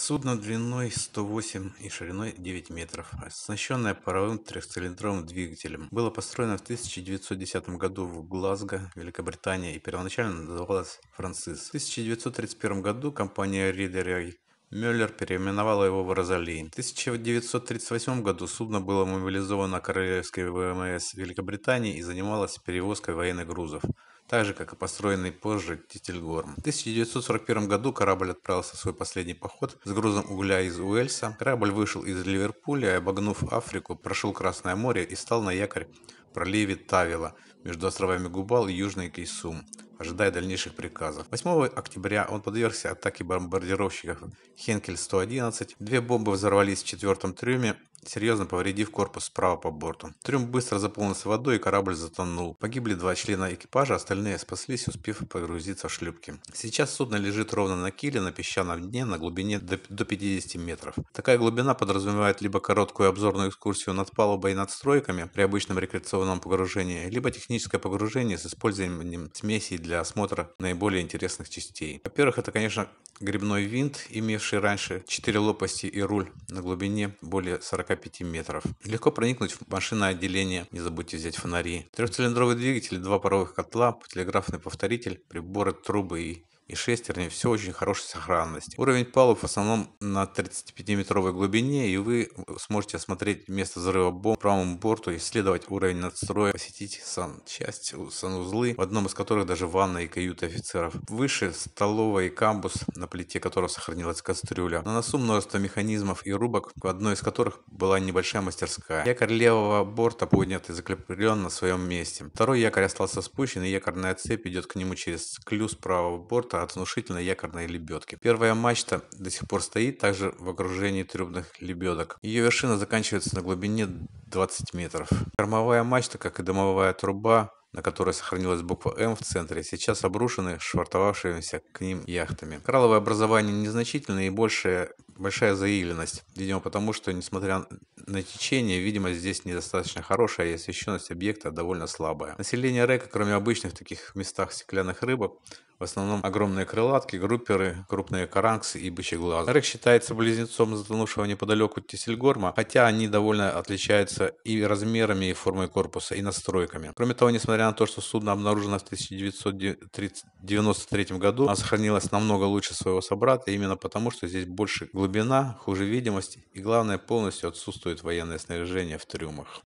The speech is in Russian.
Судно длиной 108 и шириной 9 метров, оснащенное паровым трехцилиндровым двигателем, было построено в 1910 году в Глазго, Великобритания и первоначально называлось «Францис». В 1931 году компания Reader Мюллер переименовала его в Розалин. В 1938 году судно было мобилизовано Королевской ВМС Великобритании и занималось перевозкой военных грузов так же, как и построенный позже Тительгорм. В 1941 году корабль отправился в свой последний поход с грузом угля из Уэльса. Корабль вышел из Ливерпуля, обогнув Африку, прошел Красное море и стал на якорь в проливе Тавила между островами Губал и Южный Кейсум, ожидая дальнейших приказов. 8 октября он подвергся атаке бомбардировщиков Хенкель-111. Две бомбы взорвались в четвертом трюме серьезно повредив корпус справа по борту. Трюм быстро заполнился водой, и корабль затонул. Погибли два члена экипажа, остальные спаслись, успев погрузиться в шлюпки. Сейчас судно лежит ровно на киле на песчаном дне на глубине до, 50 метров. Такая глубина подразумевает либо короткую обзорную экскурсию над палубой и стройками при обычном рекреационном погружении, либо техническое погружение с использованием смесей для осмотра наиболее интересных частей. Во-первых, это, конечно, грибной винт, имевший раньше 4 лопасти и руль на глубине более 40 45 метров. Легко проникнуть в машинное отделение, не забудьте взять фонари. Трехцилиндровый двигатель, два паровых котла, телеграфный повторитель, приборы, трубы и и шестерни, все очень хорошей сохранности. Уровень палуб в основном на 35-метровой глубине, и вы сможете осмотреть место взрыва бомб правому борту, исследовать уровень надстроя, посетить санчасть, санузлы, в одном из которых даже ванна и каюты офицеров. Выше столовая и камбус, на плите которого сохранилась кастрюля. На носу множество механизмов и рубок, в одной из которых была небольшая мастерская. Якорь левого борта поднят и закреплен на своем месте. Второй якорь остался спущен, и якорная цепь идет к нему через клюз правого борта, метра от внушительной якорной лебедки. Первая мачта до сих пор стоит также в окружении трубных лебедок. Ее вершина заканчивается на глубине 20 метров. Кормовая мачта, как и домовая труба, на которой сохранилась буква «М» в центре, сейчас обрушены швартовавшимися к ним яхтами. Коралловое образование незначительное и большая, большая заиленность, видимо потому, что, несмотря на течение, видимо, здесь недостаточно хорошая и освещенность объекта довольно слабая. Население Река, кроме обычных таких местах стеклянных рыбок, в основном огромные крылатки, групперы, крупные каранксы и бычий глаз. Рык считается близнецом затонувшего неподалеку Тисельгорма, хотя они довольно отличаются и размерами, и формой корпуса, и настройками. Кроме того, несмотря на то, что судно обнаружено в 1993 году, оно сохранилось намного лучше своего собрата, именно потому, что здесь больше глубина, хуже видимость и, главное, полностью отсутствует военное снаряжение в трюмах.